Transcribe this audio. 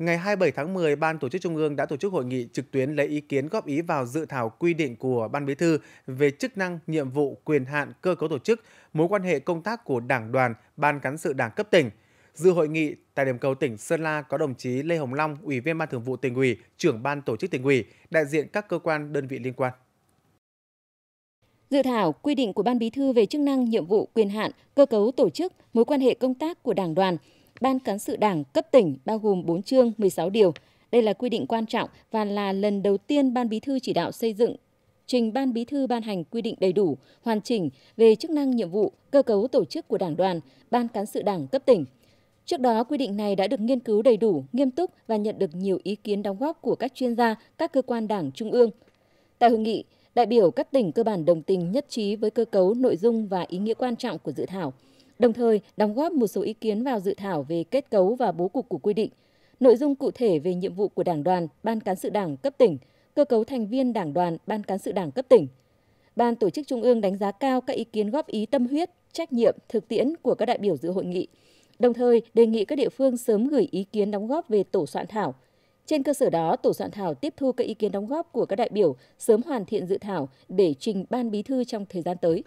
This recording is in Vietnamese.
Ngày 27 tháng 10, Ban Tổ chức Trung ương đã tổ chức hội nghị trực tuyến lấy ý kiến góp ý vào dự thảo quy định của Ban Bí thư về chức năng, nhiệm vụ, quyền hạn, cơ cấu tổ chức, mối quan hệ công tác của Đảng đoàn, Ban cán sự Đảng cấp tỉnh. Dự hội nghị tại điểm cầu tỉnh Sơn La có đồng chí Lê Hồng Long, Ủy viên Ban Thường vụ tỉnh ủy, trưởng Ban Tổ chức tỉnh ủy, đại diện các cơ quan đơn vị liên quan. Dự thảo quy định của Ban Bí thư về chức năng, nhiệm vụ, quyền hạn, cơ cấu tổ chức, mối quan hệ công tác của Đảng đoàn, Ban Cán sự Đảng cấp tỉnh bao gồm 4 chương 16 điều. Đây là quy định quan trọng và là lần đầu tiên Ban Bí thư chỉ đạo xây dựng trình Ban Bí thư ban hành quy định đầy đủ, hoàn chỉnh về chức năng nhiệm vụ, cơ cấu tổ chức của Đảng đoàn, Ban Cán sự Đảng cấp tỉnh. Trước đó, quy định này đã được nghiên cứu đầy đủ, nghiêm túc và nhận được nhiều ý kiến đóng góp của các chuyên gia, các cơ quan đảng trung ương. Tại hội nghị, đại biểu các tỉnh cơ bản đồng tình nhất trí với cơ cấu, nội dung và ý nghĩa quan trọng của dự thảo – đồng thời đóng góp một số ý kiến vào dự thảo về kết cấu và bố cục của quy định, nội dung cụ thể về nhiệm vụ của Đảng đoàn, Ban cán sự Đảng cấp tỉnh, cơ cấu thành viên Đảng đoàn, Ban cán sự Đảng cấp tỉnh. Ban tổ chức Trung ương đánh giá cao các ý kiến góp ý tâm huyết, trách nhiệm, thực tiễn của các đại biểu dự hội nghị, đồng thời đề nghị các địa phương sớm gửi ý kiến đóng góp về tổ soạn thảo. Trên cơ sở đó, tổ soạn thảo tiếp thu các ý kiến đóng góp của các đại biểu, sớm hoàn thiện dự thảo để trình ban bí thư trong thời gian tới.